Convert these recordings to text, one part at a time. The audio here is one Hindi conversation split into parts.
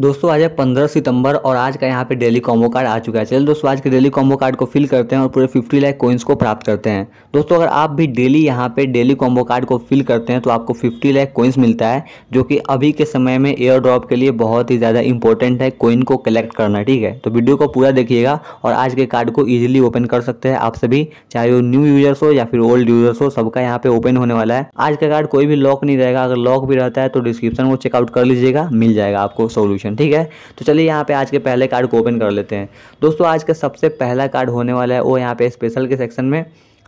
दोस्तों आज है पंद्रह सितंबर और आज का यहाँ पे डेली कॉम्बो कार्ड आ चुका है चलिए दोस्तों आज के डेली कॉम्बो कार्ड को फिल करते हैं और पूरे 50 लाख कोइंस को प्राप्त करते हैं दोस्तों अगर आप भी डेली यहाँ पे डेली कॉम्बो कार्ड को फिल करते हैं तो आपको 50 लाख कोइंस मिलता है जो कि अभी के समय में एयर ड्रॉप के लिए बहुत ही ज़्यादा इंपॉर्टेंट है कोइन को कलेक्ट करना ठीक है तो वीडियो को पूरा देखिएगा और आज के कार्ड को ईजिली ओपन कर सकते हैं आप सभी चाहे वो न्यू यूजर्स हो या फिर ओल्ड यूजर्स हो सबका यहाँ पे ओपन होने वाला है आज का कार्ड कोई भी लॉक नहीं रहेगा अगर लॉक भी रहता है तो डिस्क्रिप्शन को चेकआउट कर लीजिएगा मिल जाएगा आपको सोल्यूशन सेक्शन ठीक है तो चलिए यहाँ पे आज के पहले कार्ड को ओपन कर लेते हैं दोस्तों आज का सबसे पहला कार्ड होने वाला है वो यहाँ पे स्पेशल के सेक्शन में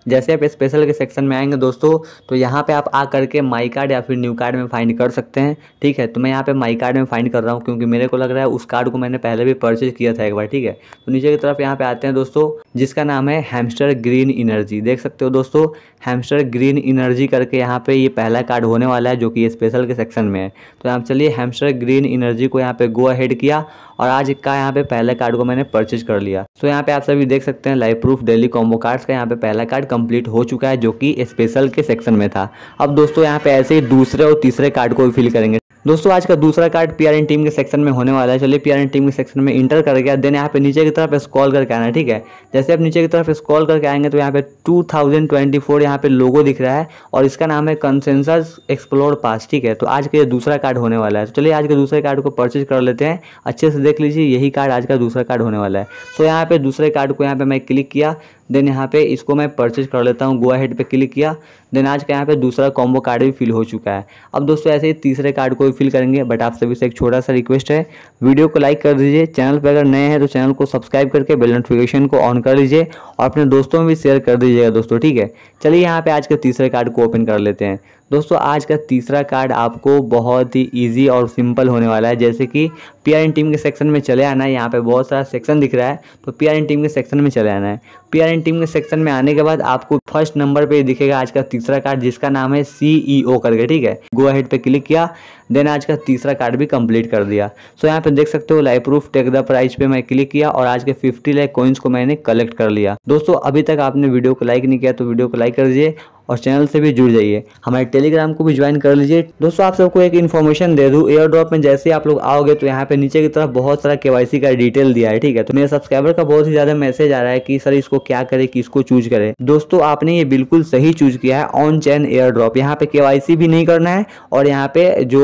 जैसे आप स्पेशल के सेक्शन में आएंगे दोस्तों तो यहाँ पे आप आ करके माई कार्ड या फिर न्यू कार्ड में फाइंड कर सकते हैं ठीक है तो मैं यहाँ पे माई कार्ड में फाइंड कर रहा हूँ क्योंकि मेरे को लग रहा है उस कार्ड को मैंने पहले भी परचेज किया था एक बार ठीक है तो नीचे की तरफ यहाँ पे आते हैं दोस्तों जिसका नाम है हेमस्टर ग्रीन इनर्जी देख सकते हो दोस्तों हेमस्टर ग्रीन इनर्जी करके यहाँ पे ये पहला कार्ड होने वाला है जो कि स्पेशल के सेक्शन में है तो यहाँ चलिए हेमस्टर ग्रीन इनर्जी को यहाँ पे गो अहेड किया और आज का यहाँ पे पहले कार्ड को मैंने परचेज कर लिया तो यहाँ पे आप सभी देख सकते हैं life proof daily combo cards का यहाँ पे पहला कार्ड कम्प्लीट हो चुका है जो कि स्पेशल के सेक्शन में था अब दोस्तों यहाँ पे ऐसे ही दूसरे और तीसरे कार्ड को भी फिल करेंगे दोस्तों आज का दूसरा कार्ड पीआरएन टीम के सेक्शन में होने वाला है चलिए पीआरएन टीम के सेक्शन में इंटर कर गया देन यहाँ पे नीचे की तरफ स्कॉल करके आना ठीक है जैसे आप नीचे की तरफ स्कॉल करके आएंगे तो यहाँ पे 2024 यहाँ पे लोगो दिख रहा है और इसका नाम है कंसेंसस एक्सप्लोर पास ठीक है तो आज का ये दूसरा कार्ड होने वाला है तो चलिए आज के दूसरे कार्ड को परचेज कर लेते हैं अच्छे से देख लीजिए यही कार्ड आज का दूसरा कार्ड होने वाला है तो यहाँ पे दूसरे कार्ड को यहाँ पे मैं क्लिक किया देन यहाँ पे इसको मैं परचेज कर लेता हूँ गोवा हेड पे क्लिक किया देन आज का यहाँ पे दूसरा कॉम्बो कार्ड भी फिल हो चुका है अब दोस्तों ऐसे ही तीसरे कार्ड को फील करेंगे बट आप सभी से एक छोटा सा रिक्वेस्ट है वीडियो को लाइक कर दीजिए चैनल पर अगर नए हैं तो चैनल को सब्सक्राइब करके बेल नोटिफिकेशन को ऑन कर लीजिए और अपने दोस्तों में भी शेयर कर दीजिएगा दोस्तों ठीक है चलिए यहाँ पे आज के तीसरे कार्ड को ओपन कर लेते हैं दोस्तों आज का तीसरा कार्ड आपको बहुत ही ईजी और सिंपल होने वाला है जैसे कि पी आर टीम के सेक्शन में चले आना है यहाँ पे बहुत सारा सेक्शन दिख रहा है तो पी आर टीम के सेक्शन में चले आना है पी आर टीम के सेक्शन में आने के बाद आपको फर्स्ट नंबर पे दिखेगा आज का तीसरा कार्ड जिसका नाम है सी ई ओ करके ठीक है गो हेड पे क्लिक किया देन आज का तीसरा कार्ड भी कंप्लीट कर दिया सो यहाँ पे देख सकते हो live proof take the price पे मैं क्लिक किया और आज के फिफ्टी लाइक कॉइन्स को मैंने कलेक्ट कर लिया दोस्तों अभी तक आपने वीडियो को लाइक नहीं किया तो वीडियो को लाइक कर दीजिए और चैनल से भी जुड़ जाइए हमारे टेलीग्राम को भी ज्वाइन कर लीजिए दोस्तों आप सबको एक इन्फॉर्मेशन दे दूँ एयर ड्रॉप में जैसे आप लोग आओगे तो यहाँ पे नीचे की तरफ बहुत सारा के का डिटेल दिया है ठीक है तो मेरे सब्सक्राइबर का बहुत ही ज़्यादा मैसेज आ रहा है कि सर इसको क्या करे किसको चूज करे दोस्तों आपने ये बिल्कुल सही चूज किया है ऑन चैन एयर ड्रॉप यहाँ पे के भी नहीं करना है और यहाँ पे जो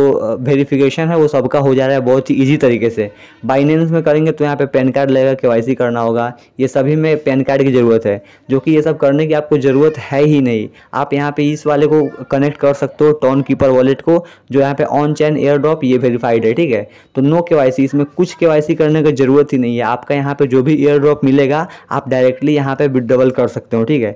वेरिफिकेशन है वो सबका हो जा रहा है बहुत ही ईजी तरीके से बाइनेंस में करेंगे तो यहाँ पे पैन कार्ड लगेगा के करना होगा ये सभी में पैन कार्ड की ज़रूरत है जो कि ये सब करने की आपको ज़रूरत है ही नहीं आप यहाँ पे इस वाले को कनेक्ट कर सकते हो टॉन कीपर वॉलेट को जो यहाँ पे ऑन चैन एयर ड्रॉप ये वेरीफाइड है ठीक है तो नो के इसमें कुछ के करने की जरूरत ही नहीं है आपका यहाँ पे जो भी एयर ड्रॉप मिलेगा आप डायरेक्टली यहाँ पे विड्रबल कर सकते हो ठीक है